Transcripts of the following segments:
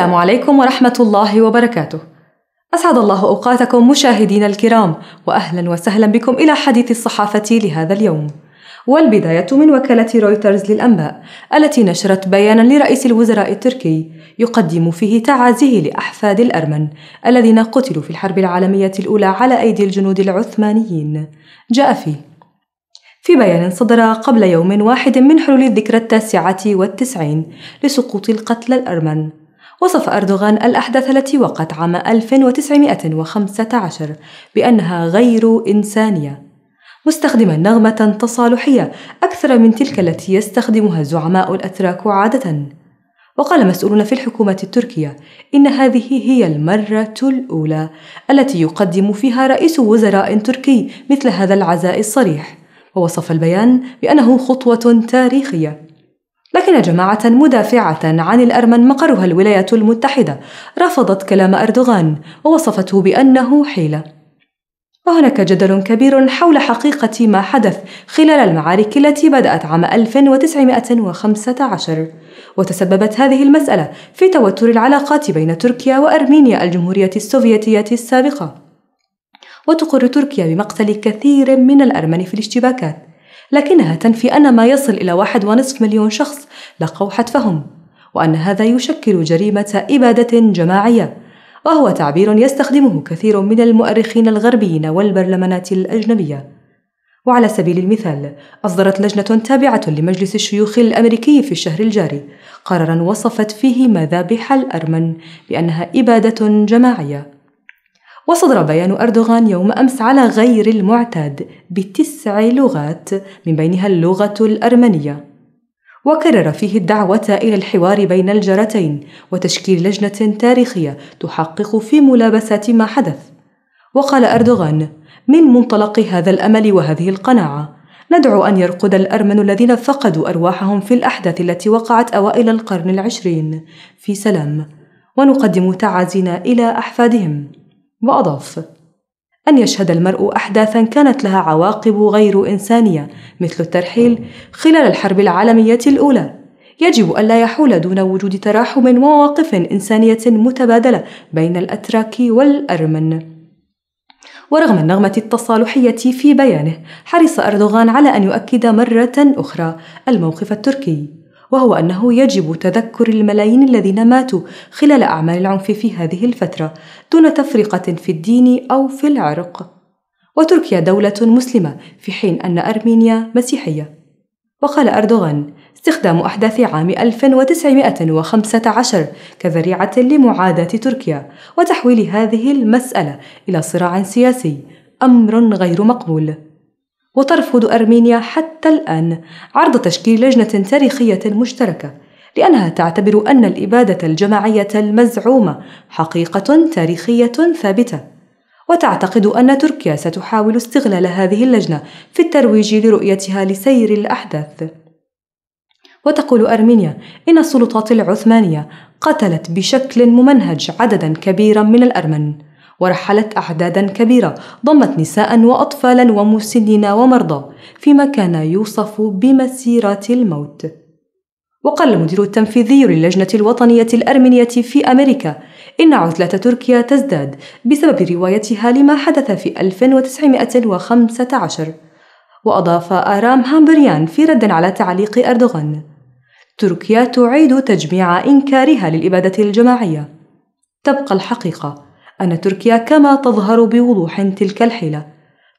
السلام عليكم ورحمة الله وبركاته. أسعد الله أوقاتكم مشاهدينا الكرام، وأهلا وسهلا بكم إلى حديث الصحافة لهذا اليوم. والبداية من وكالة رويترز للأنباء التي نشرت بيانا لرئيس الوزراء التركي يقدم فيه تعازيه لأحفاد الأرمن الذين قتلوا في الحرب العالمية الأولى على أيدي الجنود العثمانيين. جاء فيه: في بيان صدر قبل يوم واحد من حلول الذكرى التاسعة والتسعين لسقوط القتلى الأرمن وصف أردوغان الأحداث التي وقعت عام 1915 بأنها غير إنسانية مستخدما نغمة تصالحية أكثر من تلك التي يستخدمها زعماء الأتراك عادة وقال مسؤولون في الحكومة التركية إن هذه هي المرة الأولى التي يقدم فيها رئيس وزراء تركي مثل هذا العزاء الصريح ووصف البيان بأنه خطوة تاريخية لكن جماعة مدافعة عن الأرمن مقرها الولايات المتحدة رفضت كلام أردوغان ووصفته بأنه حيلة. وهناك جدل كبير حول حقيقة ما حدث خلال المعارك التي بدأت عام 1915 وتسببت هذه المسألة في توتر العلاقات بين تركيا وأرمينيا الجمهورية السوفيتية السابقة وتقر تركيا بمقتل كثير من الأرمن في الاشتباكات لكنها تنفي أن ما يصل إلى 1.5 مليون شخص لقوا حتفهم وأن هذا يشكل جريمة إبادة جماعية وهو تعبير يستخدمه كثير من المؤرخين الغربيين والبرلمانات الأجنبية وعلى سبيل المثال أصدرت لجنة تابعة لمجلس الشيوخ الأمريكي في الشهر الجاري قرارا وصفت فيه مذابح الأرمن بأنها إبادة جماعية وصدر بيان أردوغان يوم أمس على غير المعتاد بتسع لغات من بينها اللغة الأرمنية وكرر فيه الدعوة إلى الحوار بين الجارتين وتشكيل لجنة تاريخية تحقق في ملابسات ما حدث وقال أردوغان من منطلق هذا الأمل وهذه القناعة ندعو أن يرقد الأرمن الذين فقدوا أرواحهم في الأحداث التي وقعت أوائل القرن العشرين في سلام ونقدم تعازينا إلى أحفادهم وأضاف: أن يشهد المرء أحداثا كانت لها عواقب غير إنسانية مثل الترحيل خلال الحرب العالمية الأولى يجب ألا يحول دون وجود تراحم ومواقف إنسانية متبادلة بين الأتراك والأرمن. ورغم النغمة التصالحية في بيانه، حرص أردوغان على أن يؤكد مرة أخرى الموقف التركي وهو أنه يجب تذكر الملايين الذين ماتوا خلال أعمال العنف في هذه الفترة دون تفرقة في الدين أو في العرق وتركيا دولة مسلمة في حين أن أرمينيا مسيحية وقال أردوغان استخدام أحداث عام 1915 كذريعة لمعاداة تركيا وتحويل هذه المسألة إلى صراع سياسي أمر غير مقبول وترفض أرمينيا حتى الآن عرض تشكيل لجنة تاريخية مشتركة لأنها تعتبر أن الإبادة الجماعية المزعومة حقيقة تاريخية ثابتة وتعتقد أن تركيا ستحاول استغلال هذه اللجنة في الترويج لرؤيتها لسير الأحداث وتقول أرمينيا إن السلطات العثمانية قتلت بشكل ممنهج عددا كبيرا من الأرمن ورحلت أعدادا كبيرة ضمت نساء وأطفالا ومسنين ومرضى فيما كان يوصف بمسيرات الموت وقال المدير التنفيذي للجنة الوطنية الأرمينية في أمريكا إن عزلة تركيا تزداد بسبب روايتها لما حدث في 1915 وأضاف آرام هامبريان في رد على تعليق أردوغان تركيا تعيد تجميع إنكارها للإبادة الجماعية تبقى الحقيقة أن تركيا كما تظهر بوضوح تلك الحيلة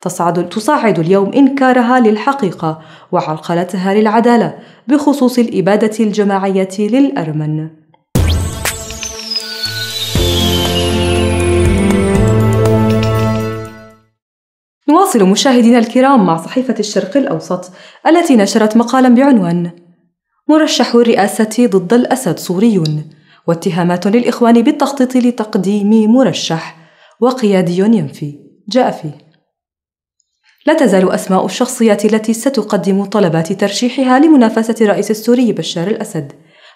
تصعد تصعد اليوم إنكارها للحقيقة وعرقلتها للعدالة بخصوص الإبادة الجماعية للأرمن نواصل مشاهدينا الكرام مع صحيفة الشرق الأوسط التي نشرت مقالا بعنوان مرشح الرئاسة ضد الأسد سوريون واتهامات للإخوان بالتخطيط لتقديم مرشح وقيادي ينفي جاء فيه لا تزال أسماء الشخصيات التي ستقدم طلبات ترشيحها لمنافسة الرئيس السوري بشار الأسد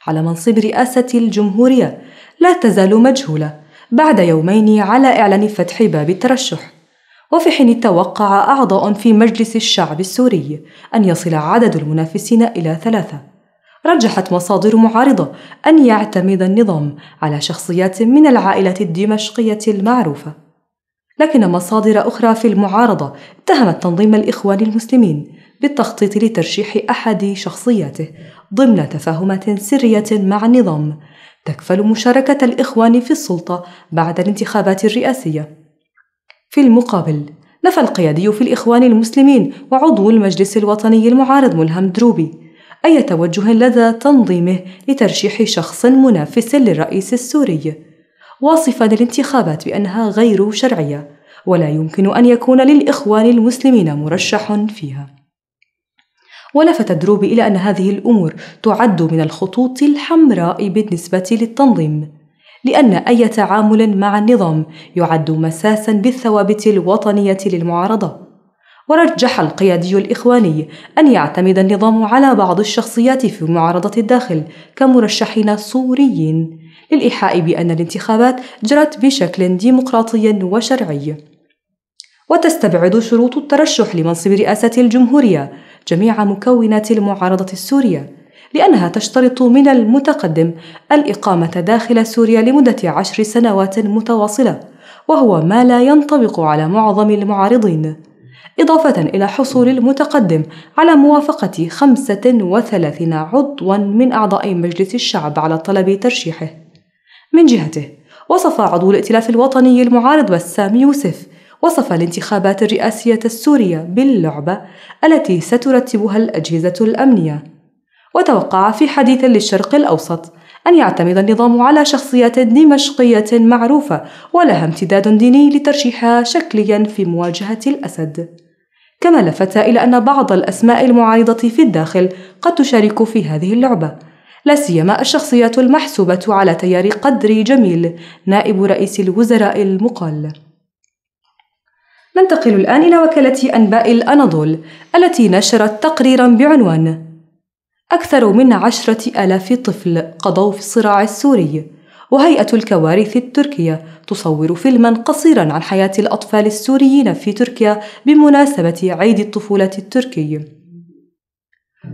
على منصب رئاسة الجمهورية لا تزال مجهولة بعد يومين على إعلان فتح باب الترشح وفي حين توقع أعضاء في مجلس الشعب السوري أن يصل عدد المنافسين إلى ثلاثة رجحت مصادر معارضة أن يعتمد النظام على شخصيات من العائلة الدمشقية المعروفة. لكن مصادر أخرى في المعارضة اتهمت تنظيم الإخوان المسلمين بالتخطيط لترشيح أحد شخصياته ضمن تفاهمات سرية مع النظام تكفل مشاركة الإخوان في السلطة بعد الانتخابات الرئاسية. في المقابل، نفى القيادي في الإخوان المسلمين وعضو المجلس الوطني المعارض ملهم دروبي أي توجه لدى تنظيمه لترشيح شخص منافس للرئيس السوري واصفا الانتخابات بأنها غير شرعية ولا يمكن أن يكون للإخوان المسلمين مرشح فيها ولفت دروبي إلى أن هذه الأمور تعد من الخطوط الحمراء بالنسبة للتنظيم لأن أي تعامل مع النظام يعد مساسا بالثوابت الوطنية للمعارضة ورجح القيادي الإخواني أن يعتمد النظام على بعض الشخصيات في معارضة الداخل كمرشحين سوريين للإيحاء بأن الانتخابات جرت بشكل ديمقراطي وشرعي وتستبعد شروط الترشح لمنصب رئاسة الجمهورية جميع مكونات المعارضة السورية لأنها تشترط من المتقدم الإقامة داخل سوريا لمدة عشر سنوات متواصلة وهو ما لا ينطبق على معظم المعارضين إضافة إلى حصول المتقدم على موافقة 35 عضوا من أعضاء مجلس الشعب على طلب ترشيحه. من جهته، وصف عضو الائتلاف الوطني المعارض بسام يوسف وصف الانتخابات الرئاسية السورية باللعبة التي سترتبها الأجهزة الأمنية، وتوقع في حديث للشرق الأوسط أن يعتمد النظام على شخصيات دمشقية معروفة ولها امتداد ديني لترشيحها شكليا في مواجهة الأسد. كما لفت إلى أن بعض الأسماء المعارضة في الداخل قد تشارك في هذه اللعبة لا سيما الشخصيات المحسوبة على تيار قدري جميل نائب رئيس الوزراء المقال ننتقل الآن إلى وكالة أنباء الأناضول التي نشرت تقريرا بعنوان أكثر من عشرة آلاف طفل قضوا في الصراع السوري وهيئة الكوارث التركية تصور فيلما قصيرا عن حياة الأطفال السوريين في تركيا بمناسبة عيد الطفولة التركي.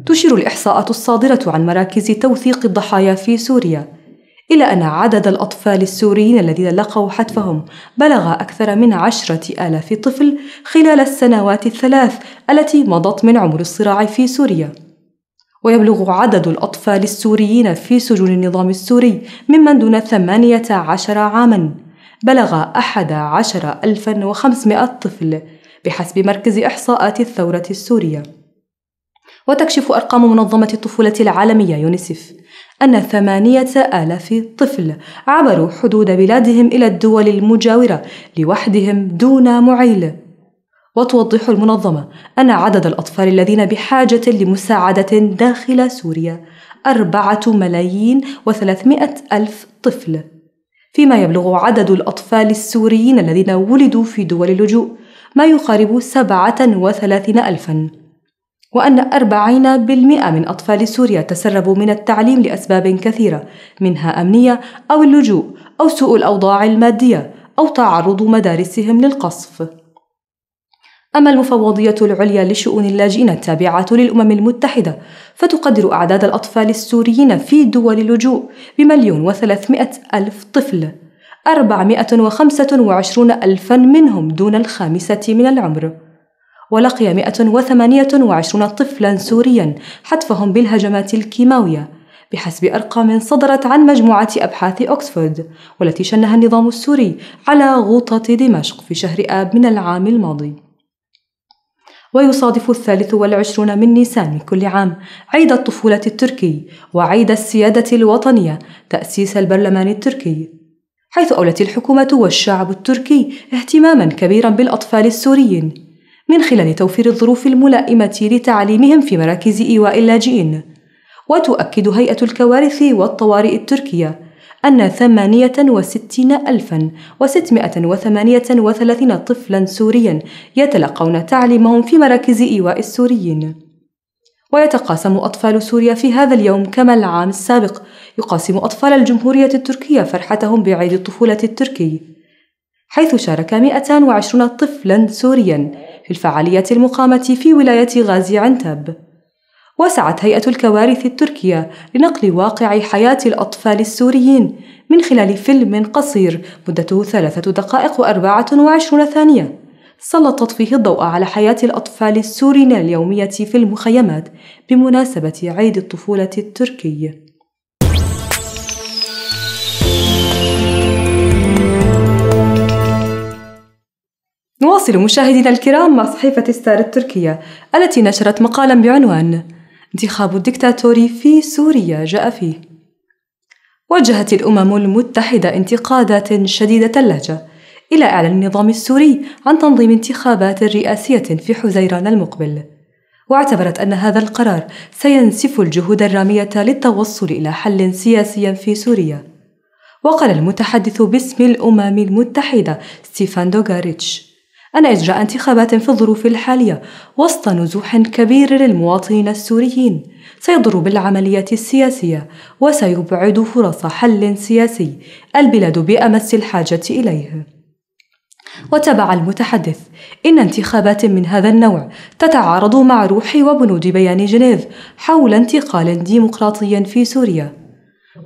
تشير الإحصاءات الصادرة عن مراكز توثيق الضحايا في سوريا إلى أن عدد الأطفال السوريين الذين لقوا حتفهم بلغ أكثر من عشرة آلاف طفل خلال السنوات الثلاث التي مضت من عمر الصراع في سوريا ويبلغ عدد الأطفال السوريين في سجون النظام السوري ممن دون 18 عاماً بلغ 11500 طفل بحسب مركز إحصاءات الثورة السورية وتكشف أرقام منظمة الطفولة العالمية يونيسف أن ثمانية آلاف طفل عبروا حدود بلادهم إلى الدول المجاورة لوحدهم دون معيل وتوضح المنظمة أن عدد الأطفال الذين بحاجة لمساعدة داخل سوريا أربعة ملايين وثلاثمائة ألف طفل فيما يبلغ عدد الأطفال السوريين الذين ولدوا في دول اللجوء ما يقارب سبعة وثلاثين ألفاً وأن أربعين بالمئة من أطفال سوريا تسربوا من التعليم لأسباب كثيرة منها أمنية أو اللجوء أو سوء الأوضاع المادية أو تعرض مدارسهم للقصف أما المفوضية العليا لشؤون اللاجئين التابعة للأمم المتحدة فتقدر أعداد الأطفال السوريين في دول اللجوء بمليون وثلاثمائة ألف طفل 425 ألفا منهم دون الخامسة من العمر ولقي 128 طفلا سوريا حتفهم بالهجمات الكيماوية بحسب أرقام صدرت عن مجموعة أبحاث أكسفورد والتي شنها النظام السوري على غوطة دمشق في شهر آب من العام الماضي ويصادف الثالث والعشرون من نيسان من كل عام عيد الطفولة التركي وعيد السيادة الوطنية تأسيس البرلمان التركي حيث أولت الحكومة والشعب التركي اهتماما كبيرا بالأطفال السوريين من خلال توفير الظروف الملائمة لتعليمهم في مراكز إيواء اللاجئين وتؤكد هيئة الكوارث والطوارئ التركية أن ثمانية وستين ألفا وستمائة وثمانية وثلاثين طفلا سوريا يتلقون تعليمهم في مراكز إيواء السوريين ويتقاسم أطفال سوريا في هذا اليوم كما العام السابق يقاسم أطفال الجمهورية التركية فرحتهم بعيد الطفولة التركي حيث شارك 220 طفلا سوريا في الفعاليات المقامة في ولاية غازي عنتاب وسعت هيئة الكوارث التركية لنقل واقع حياة الأطفال السوريين من خلال فيلم قصير مدته ثلاثة دقائق وأربعة وعشرون ثانية سلطت فيه الضوء على حياة الأطفال السوريين اليومية في المخيمات بمناسبة عيد الطفولة التركي نواصل مشاهدينا الكرام مع صحيفة ستار التركية التي نشرت مقالا بعنوان انتخاب الدكتاتور في سوريا جاء فيه وجهت الامم المتحده انتقادات شديده اللهجه الى اعلان النظام السوري عن تنظيم انتخابات رئاسيه في حزيران المقبل واعتبرت ان هذا القرار سينسف الجهود الراميه للتوصل الى حل سياسي في سوريا وقال المتحدث باسم الامم المتحده ستيفان دوغاريتش أن إجراء انتخابات في الظروف الحالية وسط نزوح كبير للمواطنين السوريين سيضر بالعملية السياسية وسيبعد فرص حل سياسي البلاد بأمس الحاجة إليه وتبع المتحدث إن انتخابات من هذا النوع تتعارض مع روح وبنود بيان جنيف حول انتقال ديمقراطي في سوريا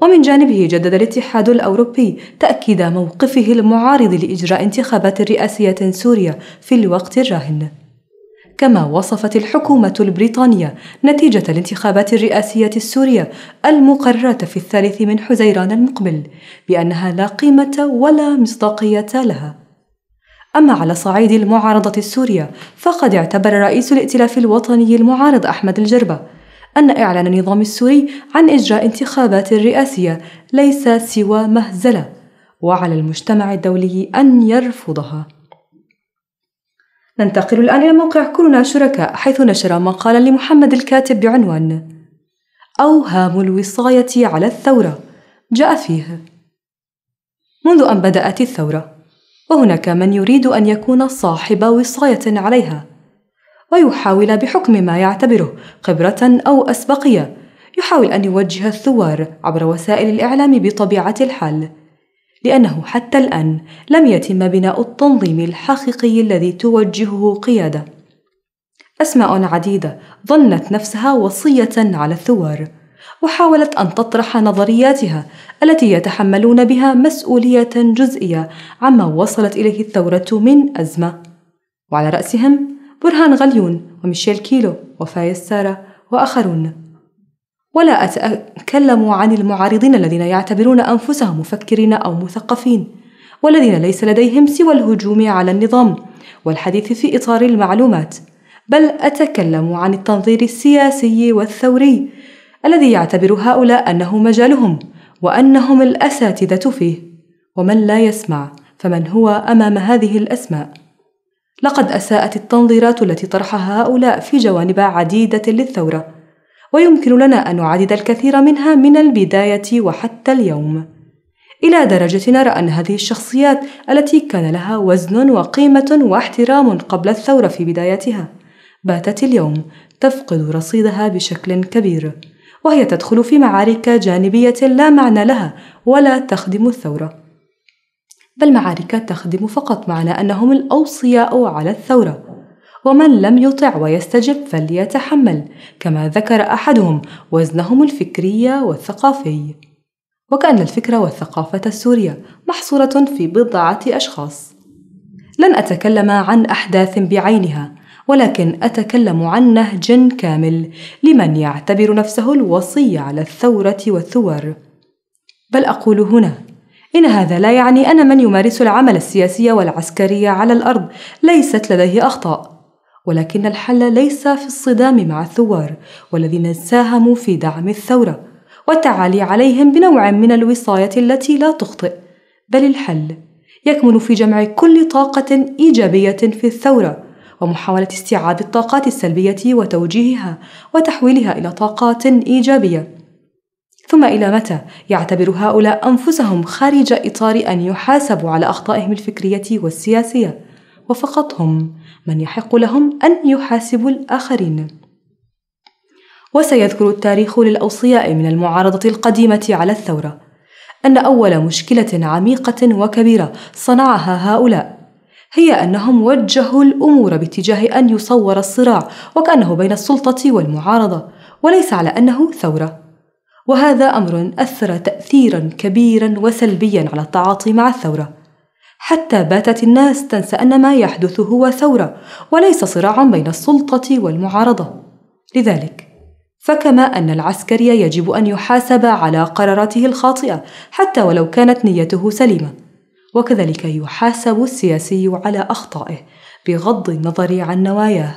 ومن جانبه جدد الاتحاد الأوروبي تأكيد موقفه المعارض لإجراء انتخابات رئاسية سوريا في الوقت الراهن كما وصفت الحكومة البريطانية نتيجة الانتخابات الرئاسية السورية المقررة في الثالث من حزيران المقبل بأنها لا قيمة ولا مصداقية لها. أما على صعيد المعارضة السورية فقد اعتبر رئيس الائتلاف الوطني المعارض أحمد الجربة أن إعلان النظام السوري عن إجراء انتخابات رئاسية ليس سوى مهزلة، وعلى المجتمع الدولي أن يرفضها. ننتقل الآن إلى موقع كلنا شركاء حيث نشر مقالا لمحمد الكاتب بعنوان أوهام الوصاية على الثورة جاء فيه منذ أن بدأت الثورة وهناك من يريد أن يكون صاحب وصاية عليها ويحاول بحكم ما يعتبره خبرة أو أسبقية يحاول أن يوجه الثوار عبر وسائل الإعلام بطبيعة الحال لأنه حتى الآن لم يتم بناء التنظيم الحقيقي الذي توجهه قيادة أسماء عديدة ظنت نفسها وصية على الثوار وحاولت أن تطرح نظرياتها التي يتحملون بها مسؤولية جزئية عما وصلت إليه الثورة من أزمة وعلى رأسهم برهان غليون وميشيل كيلو وفايز سارة وآخرون ولا أتكلم عن المعارضين الذين يعتبرون أنفسهم مفكرين أو مثقفين والذين ليس لديهم سوى الهجوم على النظام والحديث في إطار المعلومات بل أتكلم عن التنظير السياسي والثوري الذي يعتبر هؤلاء أنه مجالهم وأنهم الأساتذة فيه ومن لا يسمع فمن هو أمام هذه الأسماء لقد أساءت التنظيرات التي طرحها هؤلاء في جوانب عديدة للثورة، ويمكن لنا أن نعدد الكثير منها من البداية وحتى اليوم. إلى درجة نرى أن هذه الشخصيات التي كان لها وزن وقيمة واحترام قبل الثورة في بدايتها، باتت اليوم تفقد رصيدها بشكل كبير، وهي تدخل في معارك جانبية لا معنى لها ولا تخدم الثورة. معارك تخدم فقط معنى أنهم الأوصياء على الثورة ومن لم يطع ويستجب فليتحمل كما ذكر أحدهم وزنهم الفكري والثقافي وكأن الفكرة والثقافة السورية محصورة في بضعة أشخاص لن أتكلم عن أحداث بعينها ولكن أتكلم عن نهج كامل لمن يعتبر نفسه الوصي على الثورة والثور بل أقول هنا إن هذا لا يعني أن من يمارس العمل السياسي والعسكري على الأرض ليست لديه أخطاء، ولكن الحل ليس في الصدام مع الثوار والذين ساهموا في دعم الثورة، والتعالي عليهم بنوع من الوصاية التي لا تخطئ، بل الحل يكمن في جمع كل طاقة إيجابية في الثورة، ومحاولة استيعاب الطاقات السلبية وتوجيهها وتحويلها إلى طاقات إيجابية. ثم إلى متى يعتبر هؤلاء أنفسهم خارج إطار أن يحاسبوا على أخطائهم الفكرية والسياسية وفقط هم من يحق لهم أن يحاسبوا الآخرين وسيذكر التاريخ للأوصياء من المعارضة القديمة على الثورة أن أول مشكلة عميقة وكبيرة صنعها هؤلاء هي أنهم وجهوا الأمور باتجاه أن يصور الصراع وكأنه بين السلطة والمعارضة وليس على أنه ثورة وهذا امر اثر تاثيرا كبيرا وسلبيا على التعاطي مع الثوره حتى باتت الناس تنسى ان ما يحدث هو ثوره وليس صراع بين السلطه والمعارضه لذلك فكما ان العسكري يجب ان يحاسب على قراراته الخاطئه حتى ولو كانت نيته سليمه وكذلك يحاسب السياسي على اخطائه بغض النظر عن نواياه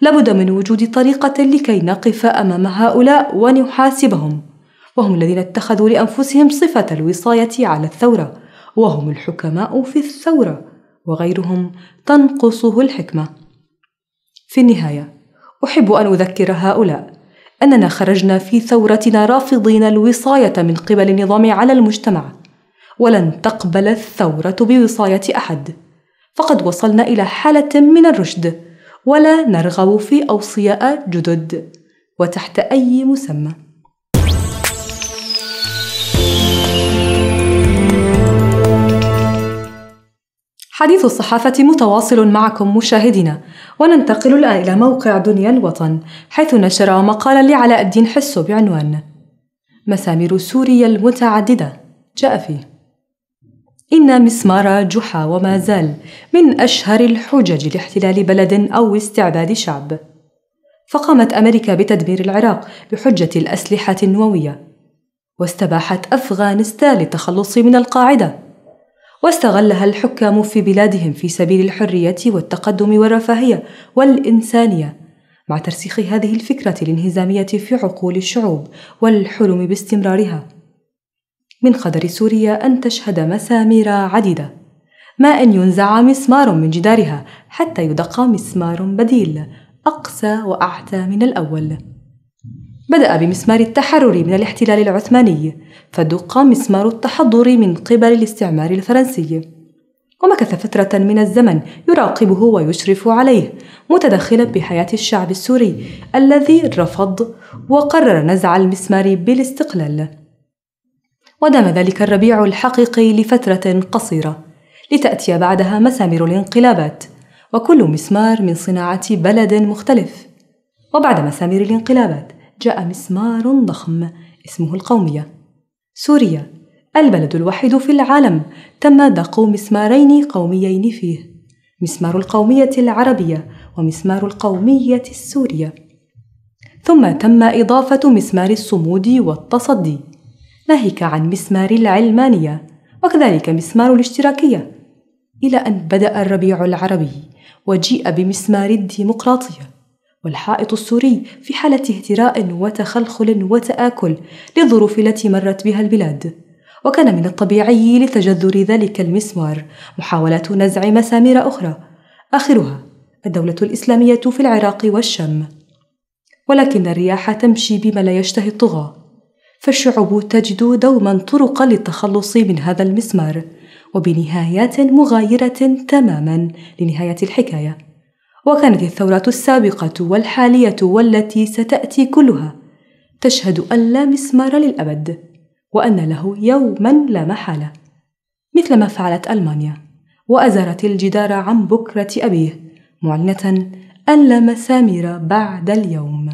لابد من وجود طريقة لكي نقف أمام هؤلاء ونحاسبهم وهم الذين اتخذوا لأنفسهم صفة الوصاية على الثورة وهم الحكماء في الثورة وغيرهم تنقصه الحكمة في النهاية أحب أن أذكر هؤلاء أننا خرجنا في ثورتنا رافضين الوصاية من قبل النظام على المجتمع ولن تقبل الثورة بوصاية أحد فقد وصلنا إلى حالة من الرشد ولا نرغب في أوصياء جدد وتحت أي مسمى حديث الصحافة متواصل معكم مشاهدينا وننتقل الآن إلى موقع دنيا الوطن حيث نشر مقالا لعلاء الدين حسو بعنوان مسامير سوريا المتعددة جاء فيه إن مسمار جحا وما زال من أشهر الحجج لاحتلال بلد أو استعباد شعب. فقامت أمريكا بتدمير العراق بحجة الأسلحة النووية، واستباحت أفغانستان للتخلص من القاعدة، واستغلها الحكام في بلادهم في سبيل الحرية والتقدم والرفاهية والإنسانية، مع ترسيخ هذه الفكرة الانهزامية في عقول الشعوب والحلم باستمرارها. من قدر سوريا أن تشهد مسامير عديدة ما أن ينزع مسمار من جدارها حتى يدق مسمار بديل أقسى وأعتى من الأول بدأ بمسمار التحرر من الاحتلال العثماني فدق مسمار التحضر من قبل الاستعمار الفرنسي ومكث فترة من الزمن يراقبه ويشرف عليه متدخلا بحياة الشعب السوري الذي رفض وقرر نزع المسمار بالاستقلال ودام ذلك الربيع الحقيقي لفترة قصيرة لتأتي بعدها مسامر الانقلابات وكل مسمار من صناعة بلد مختلف وبعد مسامر الانقلابات جاء مسمار ضخم اسمه القومية سوريا البلد الوحيد في العالم تم دق مسمارين قوميين فيه مسمار القومية العربية ومسمار القومية السورية ثم تم إضافة مسمار الصمود والتصدي ناهيك عن مسمار العلمانية وكذلك مسمار الاشتراكية إلى أن بدأ الربيع العربي وجيء بمسمار الديمقراطية والحائط السوري في حالة اهتراء وتخلخل وتآكل للظروف التي مرت بها البلاد وكان من الطبيعي لتجذر ذلك المسمار محاولات نزع مسامير أخرى آخرها الدولة الإسلامية في العراق والشام ولكن الرياح تمشي بما لا يشتهي الطغاة فالشعوب تجد دوما طرق للتخلص من هذا المسمار وبنهايات مغايرة تماما لنهاية الحكاية وكانت الثورات السابقة والحالية والتي ستأتي كلها تشهد أن لا مسمار للأبد وأن له يوما لا محالة مثل ما فعلت ألمانيا وأزرت الجدار عن بكرة أبيه معلنة أن لا مسامير بعد اليوم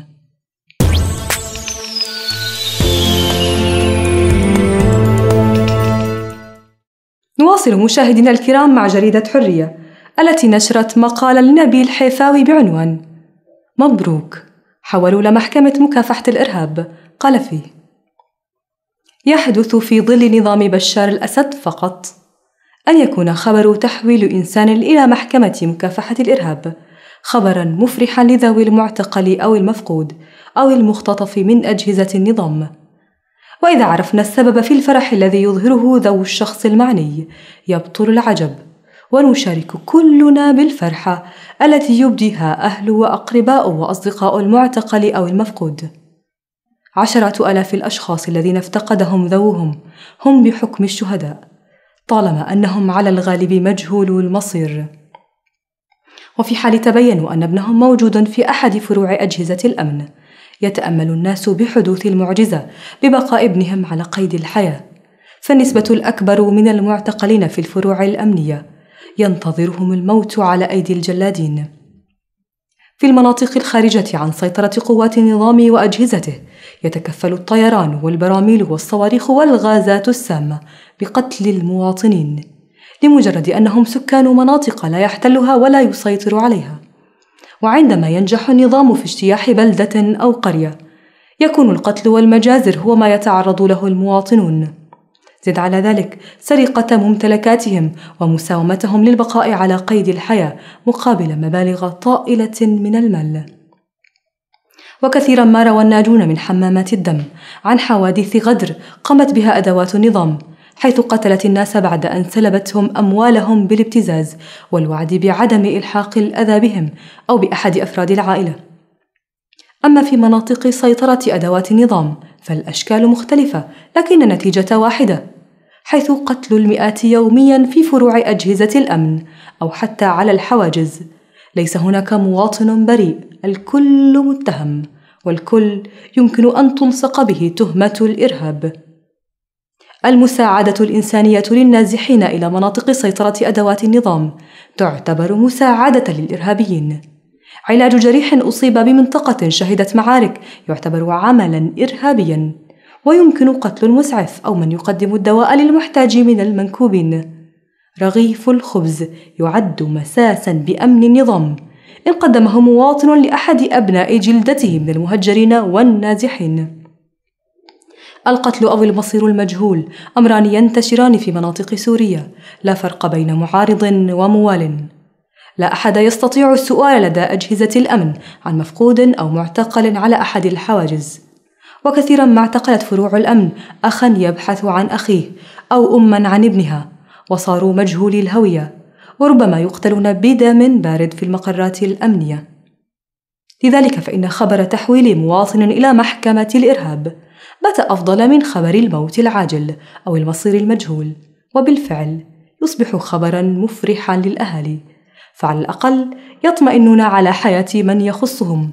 نواصل مشاهدينا الكرام مع جريدة حرية التي نشرت مقالا لنبيل حيفاوي بعنوان مبروك حولوا لمحكمة مكافحة الإرهاب قال فيه يحدث في ظل نظام بشار الأسد فقط أن يكون خبر تحويل إنسان إلى محكمة مكافحة الإرهاب خبرا مفرحا لذوي المعتقل أو المفقود أو المختطف من أجهزة النظام واذا عرفنا السبب في الفرح الذي يظهره ذو الشخص المعني يبطل العجب ونشارك كلنا بالفرحه التي يبديها أهل وأقرباء واصدقاء المعتقل او المفقود عشره الاف الاشخاص الذين افتقدهم ذوهم هم بحكم الشهداء طالما انهم على الغالب مجهول المصير وفي حال تبينوا ان ابنهم موجود في احد فروع اجهزه الامن يتامل الناس بحدوث المعجزه ببقاء ابنهم على قيد الحياه فالنسبه الاكبر من المعتقلين في الفروع الامنيه ينتظرهم الموت على ايدي الجلادين في المناطق الخارجه عن سيطره قوات النظام واجهزته يتكفل الطيران والبراميل والصواريخ والغازات السامه بقتل المواطنين لمجرد انهم سكان مناطق لا يحتلها ولا يسيطر عليها وعندما ينجح النظام في اجتياح بلدة أو قرية يكون القتل والمجازر هو ما يتعرض له المواطنون زد على ذلك سرقة ممتلكاتهم ومساومتهم للبقاء على قيد الحياة مقابل مبالغ طائلة من المال. وكثيرا ما روى الناجون من حمامات الدم عن حوادث غدر قامت بها أدوات النظام حيث قتلت الناس بعد أن سلبتهم أموالهم بالابتزاز والوعد بعدم إلحاق الأذى بهم أو بأحد أفراد العائلة. أما في مناطق سيطرة أدوات النظام فالأشكال مختلفة لكن النتيجة واحدة حيث قتل المئات يوميا في فروع أجهزة الأمن أو حتى على الحواجز ليس هناك مواطن بريء الكل متهم والكل يمكن أن تلصق به تهمة الإرهاب المساعدة الإنسانية للنازحين إلى مناطق سيطرة أدوات النظام تعتبر مساعدة للإرهابيين. علاج جريح أصيب بمنطقة شهدت معارك يعتبر عملاً إرهابياً، ويمكن قتل المسعف أو من يقدم الدواء للمحتاج من المنكوبين. رغيف الخبز يعد مساساً بأمن النظام، إن قدمه مواطن لأحد أبناء جلدته من المهجرين والنازحين. القتل أو المصير المجهول أمران ينتشران في مناطق سوريا لا فرق بين معارض وموال لا أحد يستطيع السؤال لدى أجهزة الأمن عن مفقود أو معتقل على أحد الحواجز وكثيرا ما اعتقلت فروع الأمن أخا يبحث عن أخيه أو أما عن ابنها وصاروا مجهولي الهوية وربما يقتلون بدم بارد في المقرات الأمنية لذلك فإن خبر تحويل مواطن إلى محكمة الإرهاب بات أفضل من خبر الموت العاجل أو المصير المجهول وبالفعل يصبح خبرا مفرحا للأهالي فعلى الأقل يطمئنون على حياة من يخصهم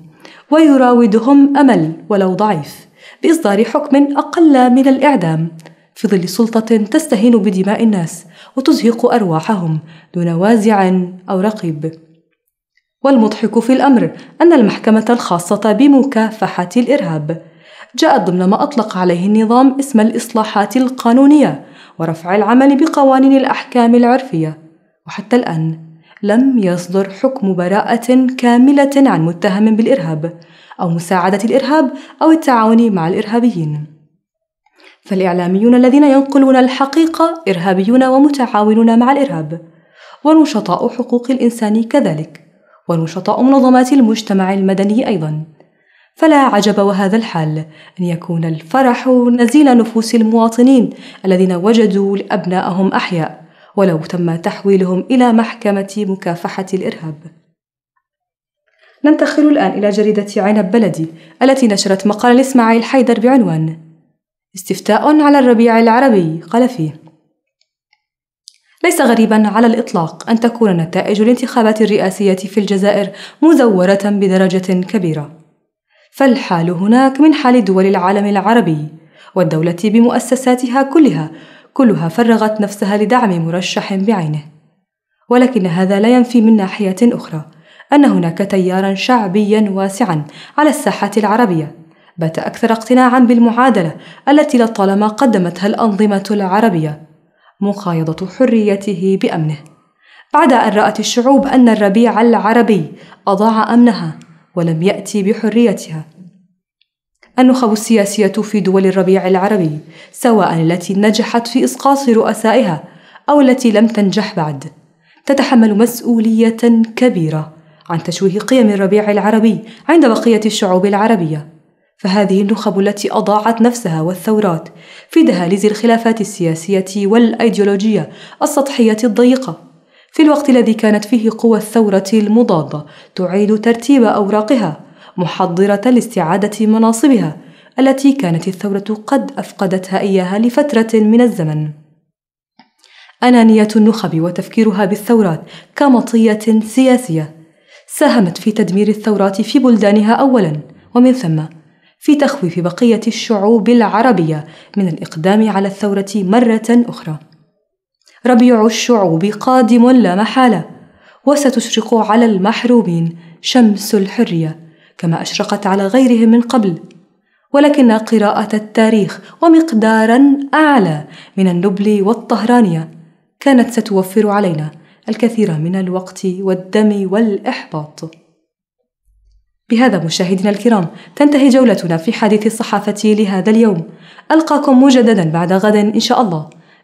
ويراودهم أمل ولو ضعيف بإصدار حكم أقل من الإعدام في ظل سلطة تستهين بدماء الناس وتزهق أرواحهم دون وازع أو رقيب. والمضحك في الأمر أن المحكمة الخاصة بمكافحة الإرهاب جاءت ضمن ما أطلق عليه النظام اسم الإصلاحات القانونية ورفع العمل بقوانين الأحكام العرفية وحتى الآن لم يصدر حكم براءة كاملة عن متهم بالإرهاب أو مساعدة الإرهاب أو التعاون مع الإرهابيين فالإعلاميون الذين ينقلون الحقيقة إرهابيون ومتعاونون مع الإرهاب ونشطاء حقوق الإنسان كذلك ونشطاء منظمات المجتمع المدني أيضاً فلا عجب وهذا الحال أن يكون الفرح نزيل نفوس المواطنين الذين وجدوا أبناءهم أحياء ولو تم تحويلهم إلى محكمة مكافحة الإرهاب ننتقل الآن إلى جريدة عنب بلدي التي نشرت مقالا لإسماعيل حيدر بعنوان استفتاء على الربيع العربي قال فيه ليس غريبا على الإطلاق أن تكون نتائج الانتخابات الرئاسية في الجزائر مزورة بدرجة كبيرة فالحال هناك من حال دول العالم العربي والدولة بمؤسساتها كلها كلها فرغت نفسها لدعم مرشح بعينه ولكن هذا لا ينفي من ناحية أخرى أن هناك تيارا شعبيا واسعا على الساحة العربية بات أكثر اقتناعا بالمعادلة التي لطالما قدمتها الأنظمة العربية مقايضة حريته بأمنه بعد أن رأت الشعوب أن الربيع العربي أضاع أمنها ولم يأتي بحريتها النخب السياسية في دول الربيع العربي سواء التي نجحت في إسقاط رؤسائها أو التي لم تنجح بعد تتحمل مسؤولية كبيرة عن تشويه قيم الربيع العربي عند بقية الشعوب العربية فهذه النخب التي أضاعت نفسها والثورات في دهاليز الخلافات السياسية والأيديولوجية السطحية الضيقة في الوقت الذي كانت فيه قوى الثورة المضادة تعيد ترتيب أوراقها محضرة لاستعادة مناصبها التي كانت الثورة قد أفقدتها إياها لفترة من الزمن. أنانية النخب وتفكيرها بالثورات كمطية سياسية ساهمت في تدمير الثورات في بلدانها أولا ومن ثم في تخويف بقية الشعوب العربية من الإقدام على الثورة مرة أخرى. ربيع الشعوب قادم لا محالة وستشرق على المحرومين شمس الحرية كما أشرقت على غيرهم من قبل ولكن قراءة التاريخ ومقدارا أعلى من النبل والطهرانية كانت ستوفر علينا الكثير من الوقت والدم والإحباط بهذا مشاهدينا الكرام تنتهي جولتنا في حديث الصحافة لهذا اليوم ألقاكم مجددا بعد غد إن شاء الله